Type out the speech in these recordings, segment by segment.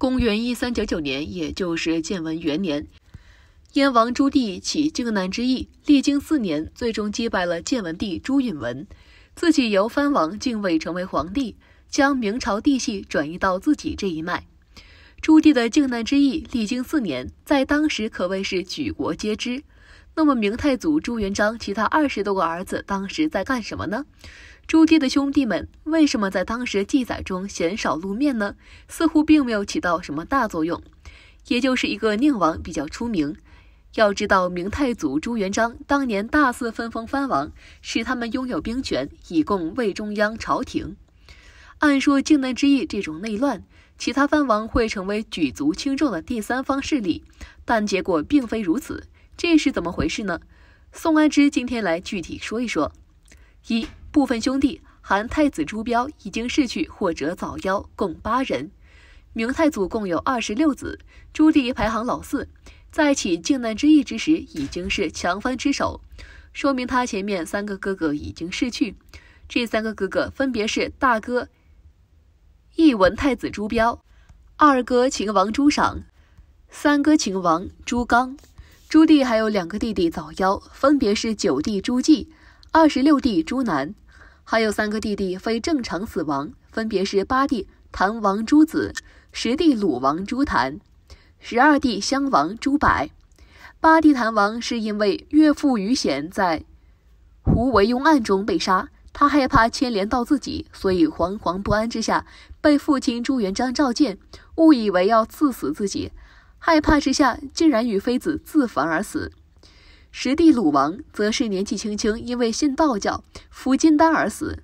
公元一三九九年，也就是建文元年，燕王朱棣起靖难之役，历经四年，最终击败了建文帝朱允文，自己由藩王晋位成为皇帝，将明朝帝系转移到自己这一脉。朱棣的靖难之役历经四年，在当时可谓是举国皆知。那么，明太祖朱元璋其他二十多个儿子当时在干什么呢？朱棣的兄弟们为什么在当时记载中鲜少露面呢？似乎并没有起到什么大作用，也就是一个宁王比较出名。要知道，明太祖朱元璋当年大肆分封藩王，使他们拥有兵权，以供魏中央朝廷。按说靖难之役这种内乱，其他藩王会成为举足轻重的第三方势力，但结果并非如此。这是怎么回事呢？宋安之今天来具体说一说。一部分兄弟，含太子朱标已经逝去或者早夭，共八人。明太祖共有二十六子，朱棣排行老四，在起靖难之役之时已经是强藩之首，说明他前面三个哥哥已经逝去。这三个哥哥分别是大哥一文太子朱标，二哥秦王朱赏，三哥秦王朱刚。朱棣还有两个弟弟早夭，分别是九弟朱绩、二十六弟朱楠，还有三个弟弟非正常死亡，分别是八弟唐王朱子、十弟鲁王朱檀、十二弟襄王朱柏。八弟唐王是因为岳父于显在胡惟庸案中被杀，他害怕牵连到自己，所以惶惶不安之下被父亲朱元璋召见，误以为要赐死自己。害怕之下，竟然与妃子自焚而死。十弟鲁王则是年纪轻轻，因为信道教服金丹而死。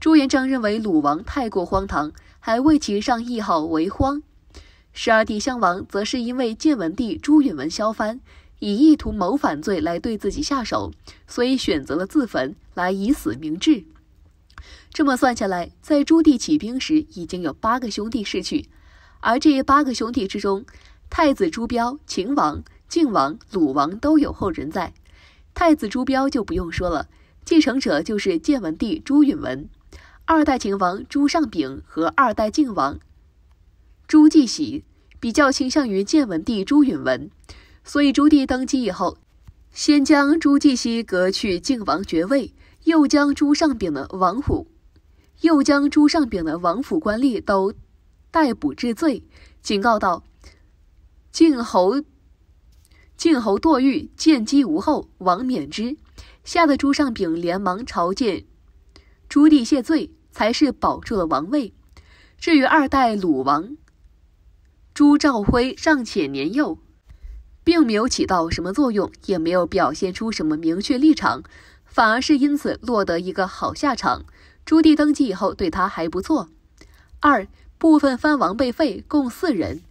朱元璋认为鲁王太过荒唐，还为其上谥号为荒。十二弟襄王则是因为建文帝朱允文削藩，以意图谋反罪来对自己下手，所以选择了自焚来以死明志。这么算下来，在朱棣起兵时，已经有八个兄弟逝去，而这八个兄弟之中。太子朱标、秦王、晋王、鲁王都有后人在。太子朱标就不用说了，继承者就是建文帝朱允文。二代秦王朱尚炳和二代晋王朱继喜比较倾向于建文帝朱允文，所以朱棣登基以后，先将朱继熙革去晋王爵位，又将朱尚炳的王府，又将朱尚炳的王府官吏都逮捕治罪，警告道。晋侯，晋侯堕玉，见机无后，王免之，吓得朱尚炳连忙朝见朱棣谢罪，才是保住了王位。至于二代鲁王朱兆辉尚且年幼，并没有起到什么作用，也没有表现出什么明确立场，反而是因此落得一个好下场。朱棣登基以后对他还不错。二部分藩王被废，共四人。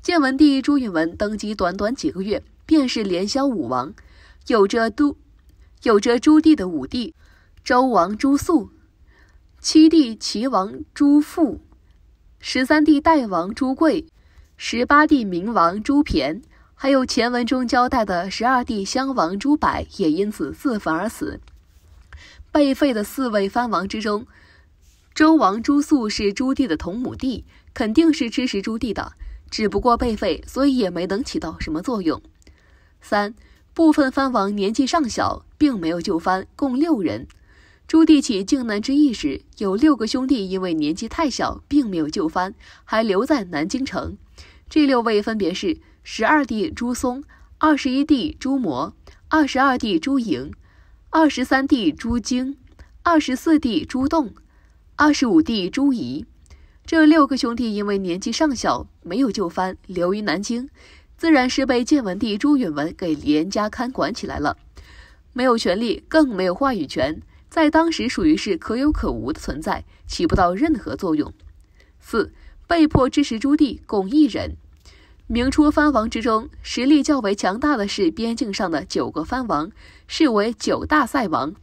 建文帝朱允炆登基短短几个月，便是连消五王，有着都，有着朱棣的五弟周王朱肃，七弟齐王朱富，十三弟代王朱贵，十八弟明王朱骈，还有前文中交代的十二弟襄王朱柏，也因此自焚而死。被废的四位藩王之中，周王朱肃是朱棣的同母弟，肯定是支持朱棣的。只不过被废，所以也没能起到什么作用。三部分藩王年纪尚小，并没有就藩，共六人。朱棣起靖难之役时，有六个兄弟因为年纪太小，并没有就藩，还留在南京城。这六位分别是：十二弟朱松、二十一弟朱模、二十二弟朱莹、二十三弟朱经、二十四弟朱栋、二十五弟朱仪。这六个兄弟因为年纪尚小，没有就藩，留于南京，自然是被建文帝朱允文给严加看管起来了。没有权力，更没有话语权，在当时属于是可有可无的存在，起不到任何作用。四被迫支持朱棣，共一人。明初藩王之中，实力较为强大的是边境上的九个藩王，视为九大塞王。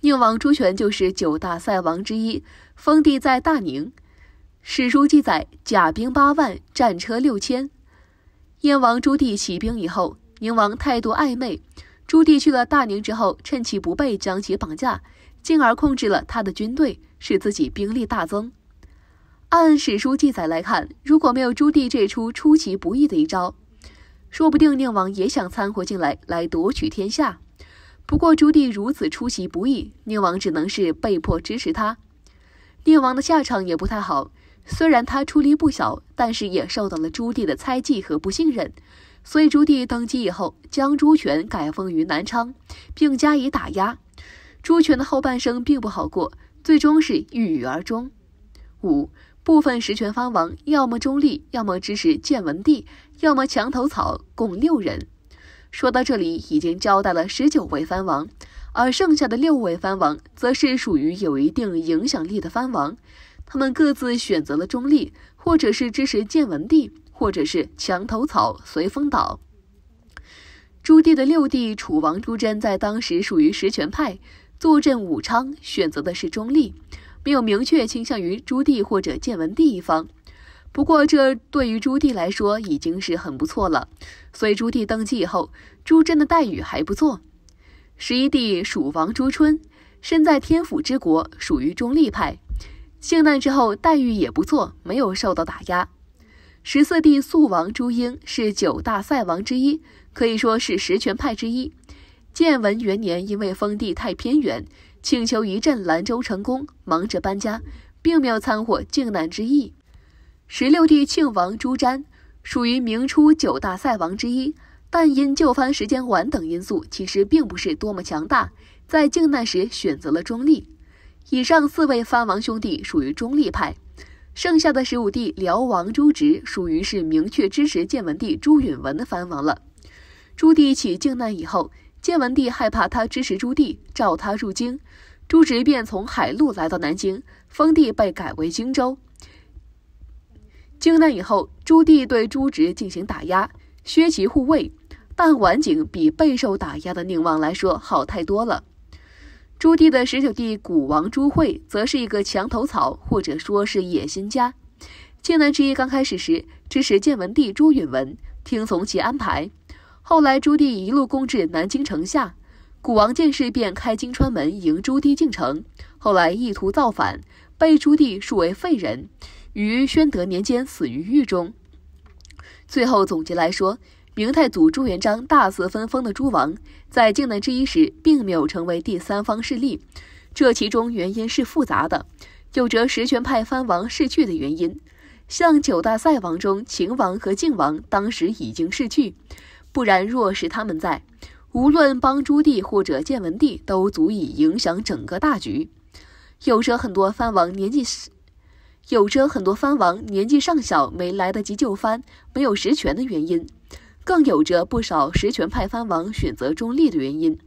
宁王朱权就是九大塞王之一，封地在大宁。史书记载，甲兵八万，战车六千。燕王朱棣起兵以后，宁王态度暧昧。朱棣去了大宁之后，趁其不备将其绑架，进而控制了他的军队，使自己兵力大增。按史书记载来看，如果没有朱棣这出出其不意的一招，说不定宁王也想掺和进来，来夺取天下。不过朱棣如此出其不意，宁王只能是被迫支持他。宁王的下场也不太好。虽然他出力不小，但是也受到了朱棣的猜忌和不信任，所以朱棣登基以后，将朱权改封于南昌，并加以打压。朱权的后半生并不好过，最终是郁郁而终。五部分实权藩王，要么中立，要么支持建文帝，要么墙头草，共六人。说到这里，已经交代了十九位藩王，而剩下的六位藩王，则是属于有一定影响力的藩王。他们各自选择了中立，或者是支持建文帝，或者是墙头草随风倒。朱棣的六弟楚王朱桢在当时属于实权派，坐镇武昌，选择的是中立，没有明确倾向于朱棣或者建文帝一方。不过，这对于朱棣来说已经是很不错了。所以，朱棣登基以后，朱桢的待遇还不错。十一弟蜀王朱椿身在天府之国，属于中立派。靖难之后，待遇也不错，没有受到打压。十四弟肃王朱英是九大赛王之一，可以说是实权派之一。建文元年，因为封地太偏远，请求一镇兰州成功，忙着搬家，并没有掺和靖难之意。十六弟庆王朱瞻属于明初九大赛王之一，但因就藩时间晚等因素，其实并不是多么强大，在靖难时选择了中立。以上四位藩王兄弟属于中立派，剩下的十五弟辽王朱植属于是明确支持建文帝朱允文的藩王了。朱棣起靖难以后，建文帝害怕他支持朱棣，召他入京，朱植便从海路来到南京，封地被改为荆州。靖难以后，朱棣对朱植进行打压，削其护卫，但晚景比备受打压的宁王来说好太多了。朱棣的十九弟谷王朱慧则是一个墙头草，或者说是野心家。靖难之役刚开始时，支持建文帝朱允文，听从其安排。后来朱棣一路攻至南京城下，谷王见势便开金川门迎朱棣进城。后来意图造反，被朱棣数为废人，于宣德年间死于狱中。最后总结来说。明太祖朱元璋大肆分封的诸王，在靖难之一时并没有成为第三方势力。这其中原因是复杂的，有着实权派藩王逝去的原因，像九大赛王中秦王和靖王当时已经逝去，不然若是他们在，无论帮朱棣或者建文帝，都足以影响整个大局。有着很多藩王年纪是有着很多藩王年纪尚小，没来得及就藩，没有实权的原因。更有着不少实权派藩王选择中立的原因，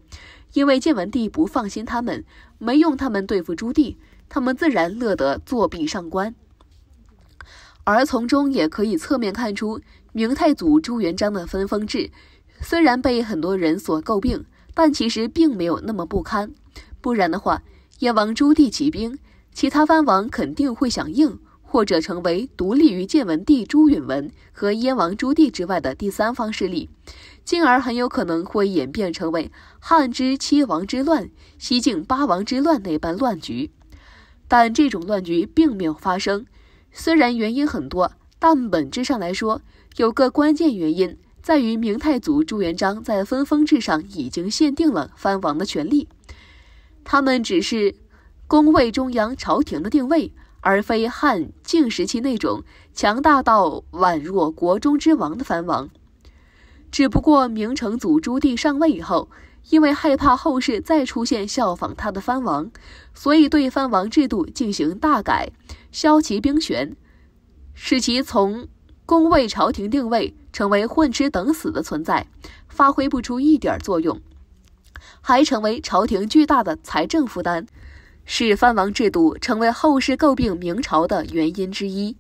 因为建文帝不放心他们，没用他们对付朱棣，他们自然乐得作壁上观。而从中也可以侧面看出，明太祖朱元璋的分封制虽然被很多人所诟病，但其实并没有那么不堪。不然的话，燕王朱棣起兵，其他藩王肯定会响应。或者成为独立于建文帝朱允文和燕王朱棣之外的第三方势力，进而很有可能会演变成为汉之七王之乱、西晋八王之乱那般乱局。但这种乱局并没有发生，虽然原因很多，但本质上来说，有个关键原因在于明太祖朱元璋在分封制上已经限定了藩王的权利，他们只是恭位中央朝廷的定位。而非汉晋时期那种强大到宛若国中之王的藩王。只不过明成祖朱棣上位以后，因为害怕后世再出现效仿他的藩王，所以对藩王制度进行大改，削其兵权，使其从宫为朝廷定位，成为混吃等死的存在，发挥不出一点作用，还成为朝廷巨大的财政负担。是藩王制度成为后世诟病明朝的原因之一。